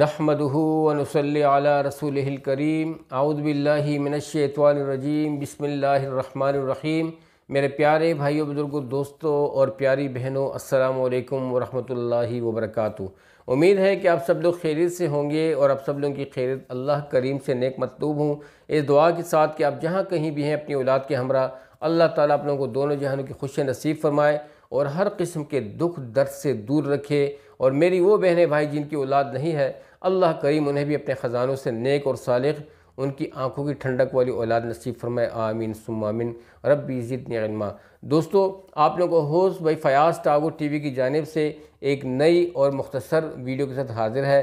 नहमदूनसल रसूल करीम आउदबिल्लिमिनशतवानरजीम बसमीम मेरे प्यारे भाइयों बुज़ुर्गों दोस्तों और प्यारी बहनों असलकम वरहमल वबरक उम्मीद है कि आप सब लोग खैरियत से होंगे और आप सब लोगों की खैरियत अल्लाह करीम से नेक मतलूब हूँ इस दुआ के साथ कि आप जहाँ कहीं भी हैं अपनी औलाद के हमरा अल्लाह ताला आप लोगों को दोनों जहानों की खुश नसीब फरमाए और हर किस्म के दुख दर्द से दूर रखे और मेरी वो बहनें भाई जिनकी औलाद नहीं है अल्लाह करीम उन्हें भी अपने ख़जानों से नेक और सालिक उनकी आंखों की ठंडक वाली औलाद नसीब फरमाए आमीन सुमामिन रबी ज़िद नगमा दोस्तों आप लोगों को होश भाई फ़याज़ टागो टी वी की जानब से एक नई और मुख्तर वीडियो के साथ हाजिर है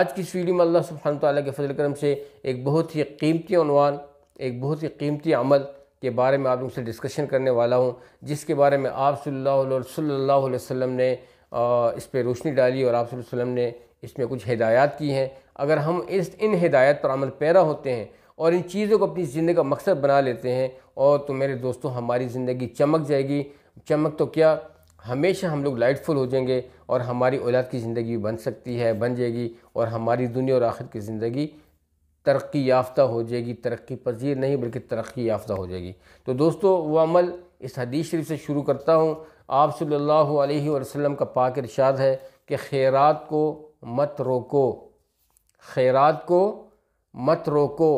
आज की इस वीडियो में अल्लाह सुबहान ताली के फजल करम से एक बहुत ही कीमती अनवान एक बहुत ही कीमती अमल के बारे में आप लोगों से डिस्कशन करने वाला हूँ जिसके बारे में आप सल्ला वसम ने इस पर रोशनी डाली और आप ने इसमें कुछ हिदायत की हैं अगर हम इस इन हिदायत पर अमल पैरा होते हैं और इन चीज़ों को अपनी ज़िंदगी का मकसद बना लेते हैं और तो मेरे दोस्तों हमारी ज़िंदगी चमक जाएगी चमक तो क्या हमेशा हम लोग लाइटफुल हो जाएंगे और हमारी औलाद की ज़िंदगी भी बन सकती है बन जाएगी और हमारी दुनिया और आखिर की ज़िंदगी तरक्की याफ्ता हो जाएगी तरक्की पजीर नहीं बल्कि तरक्की याफ्ता हो जाएगी तो दोस्तों वो अमल इस हदीस शरीफ से शुरू करता हूँ आप सल्लल्लाहु अलैहि वसल्लम का पाक इरशाद है कि खैरात को मत रोको खैरात को मत रोको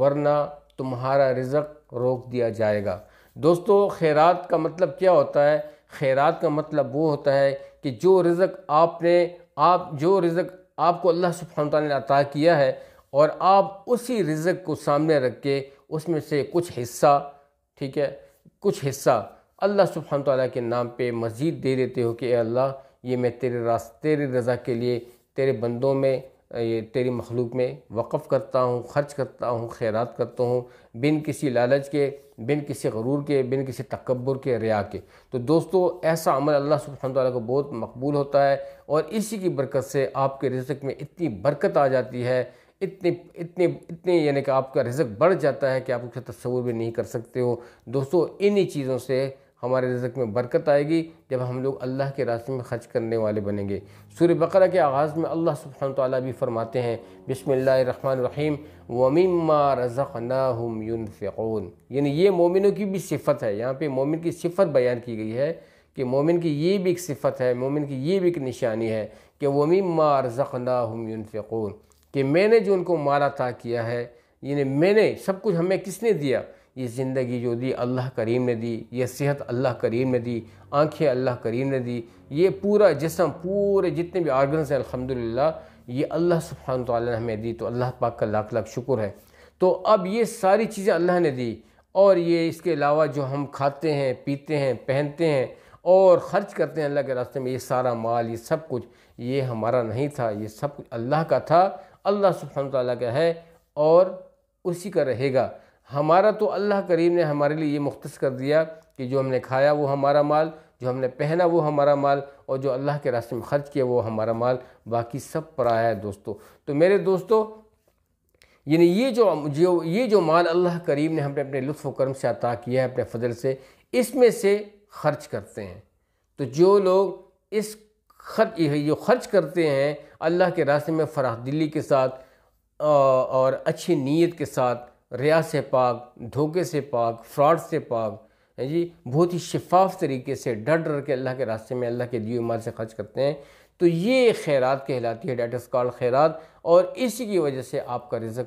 वरना तुम्हारा रिज़क रोक दिया जाएगा दोस्तों खैरात का मतलब क्या होता है खैरात का मतलब वो होता है कि जो रिज़क आपने आप जो रिज़क आपको अल्लाह सुबहान ने अता किया है और आप उसी रिज़क को सामने रख के उसमें से कुछ हिस्सा ठीक है कुछ हिस्सा अल्लाह सुबहान तला के नाम पे मज़ीद दे देते हो कि अल्लाह ये मैं तेरे रास्ते तेरे रज़ा के लिए तेरे बंदों में ये तेरी मखलूक में वक़ करता हूँ ख़र्च करता हूँ खैरात करता हूँ बिन किसी लालच के बिन किसी गरूर के बिन किसी तकबर के रिया के तो दोस्तों ऐसा अमल अल्लाह सुबहान तौला को बहुत मकबूल होता है और इसी की बरकत से आपके रिजक में इतनी बरकत आ जाती है इतने इतने इतने यानी कि आपका रिजक बढ़ जाता है कि आप उसका तस्वूर भी नहीं कर सकते हो दोस्तों इन्हीं चीज़ों से हमारे रिजक में बरकत आएगी जब हम लोग अल्लाह के रास्ते में खर्च करने वाले बनेंगे सूर्य बकरा के आगाज़ में अल्लाह सुबहान ताली भी फरमाते हैं बिसमीम वमीमा रज़क युनफ़िक़ून यानी ये मोमिनों की भी सिफत है यहाँ पे मोमिन की सिफत बयान की गई है कि मोमिन की ये भी एक सिफत है मोमिन की ये भी एक निशानी है कि वमीमा रज़क युनफ़िक़ून कि मैंने जो उनको मारा था किया है यानी मैंने सब कुछ हमें किसने दिया ये ज़िंदगी जो दी अल्लाह करीम ने दी ये सेहत अल्लाह करीम ने दी आंखें अल्लाह करीम ने दी ये पूरा जिसम पूरे जितने भी आर्गन्स हैं अल्हम्दुलिल्लाह ये अल्लाह सुबहान ताली ने हमें दी तो अल्लाह पाक का लाख लाख शुक्र है तो अब ये सारी चीज़ें अल्लाह ने दी और ये इसके अलावा जो हम खाते हैं पीते हैं पहनते हैं और ख़र्च करते हैं अल्लाह के रास्ते में ये सारा माल ये सब कुछ ये हमारा नहीं था ये सब कुछ अल्लाह का था अल्लाह सुबहान ताली का है और उसी का रहेगा हमारा तो अल्लाह करीम ने हमारे लिए ये मुख्त कर दिया कि जो हमने खाया वो हमारा माल जो हमने पहना वो हमारा माल और जो अल्लाह के रास्ते में ख़र्च किया वो हमारा माल बाकी सब पराया है दोस्तों तो मेरे दोस्तों यानी ये जो जो ये जो माल अल्लाह करीम ने हमने अपने लुत्फ़ करम से अता किया है अपने फजल से इसमें से ख़र्च करते हैं तो जो लोग इस खर्च जो ख़र्च करते हैं अल्लाह के रास्ते में फ़राह दिल्ली के साथ और अच्छी नीयत के साथ रिया से पाक धोखे से पाक फ्रॉड से पाक है जी बहुत ही शफाफ तरीके से डर डर के अल्लाह के रास्ते में अल्लाह के दिए माल से खर्च करते हैं तो ये खैरात कहलाती है डेट इज़ कॉल्ड खैरात और इसी की वजह से आपका रिजक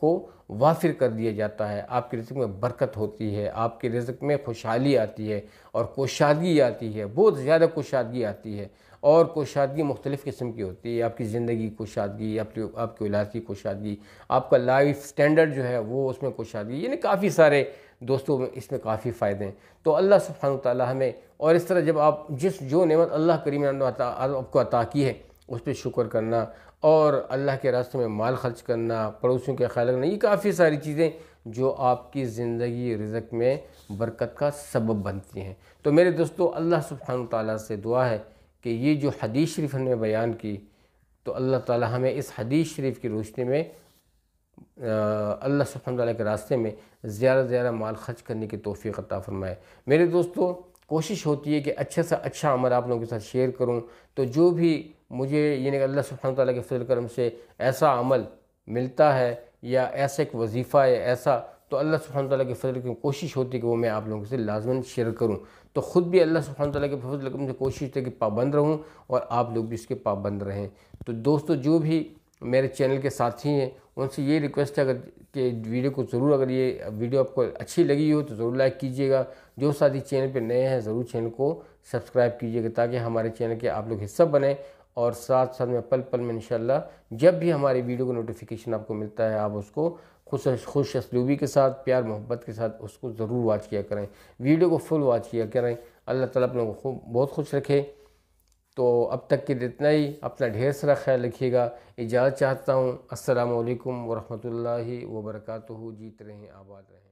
को वाफिर कर दिया जाता है आपके रिज़्क में बरकत होती है आपके रिज़्क में खुशहाली आती है और कोशादगी आती है बहुत ज़्यादा कोशादगी आती है और कोशादगी मुख्तलिफ़ किस्म की होती है आपकी ज़िंदगी कोशादगी आपकी आपकी औलाद की कोशादगी आपका लाइफ स्टैंडर्ड जो है वो उसमें कोशादगी यानी काफ़ी सारे दोस्तों में इसमें काफ़ी फ़ायदे हैं तो अल्लाह सुबहान तला हमें और इस तरह जब आप जिस जो नेमत अल्लाह करीम ने आपको अता की है उस पर शुक्र करना और अल्लाह के रास्ते में माल खर्च करना पड़ोसियों के ख्याल रखना ये काफ़ी सारी चीज़ें जो आपकी ज़िंदगी रिजक में बरकत का सबब बनती हैं तो मेरे दोस्तों अल्लाह सुबहान ताली से दुआ है कि ये जो हदीस शरीफ हमने बयान की तो अल्लाह ताला हमें इस हदीस शरीफ की रोशनी में अल्लाह सुबहान ताली के रास्ते में ज़्यादा से ज़्यादा माल खर्च करने की तोफ़ी अता फ़रमाए मेरे दोस्तों कोशिश होती है कि अच्छे से अच्छा अमल आप लोगों के साथ शेयर करूँ तो जो भी मुझे यानी अल्लाह सुबहान ताली के फजल करम से ऐसा अमल मिलता है या ऐसा एक वजीफ़ा है ऐसा तो अल्लाह सुबहान ताली के फजल की कोशिश होती है कि वो मैं आप लोगों से लाजमन शेयर करूँ तो ख़ुद भी अल्लाह सुबहान ताली के फजल करम से कोशिश थी कि पाबंद रहूँ और आप लोग भी इसके पाबंद रहें तो दोस्तों जो भी मेरे चैनल के साथी हैं उनसे ये रिक्वेस्ट है अगर कि वीडियो को ज़रूर अगर ये वीडियो आपको अच्छी लगी हो तो ज़रूर लाइक कीजिएगा जो साथी चैनल पर नए हैं ज़रूर चैनल को सब्सक्राइब कीजिएगा ताकि हमारे चैनल के आप लोग हिस्सा बने और साथ साथ में पल पल में इन जब भी हमारी वीडियो का नोटिफिकेशन आपको मिलता है आप उसको खुश खुश असलूबी के साथ प्यार मोहब्बत के साथ उसको ज़रूर वाच किया करें वीडियो को फुल वाच किया करें अल्लाह ताला अपने को खूब बहुत खुश रखे तो अब तक के इतना ही अपना ढेर सारा ख्याल रखिएगा इजाज़त चाहता हूँ असलकम वरहमल वर्का जीत रहें आबाद रहें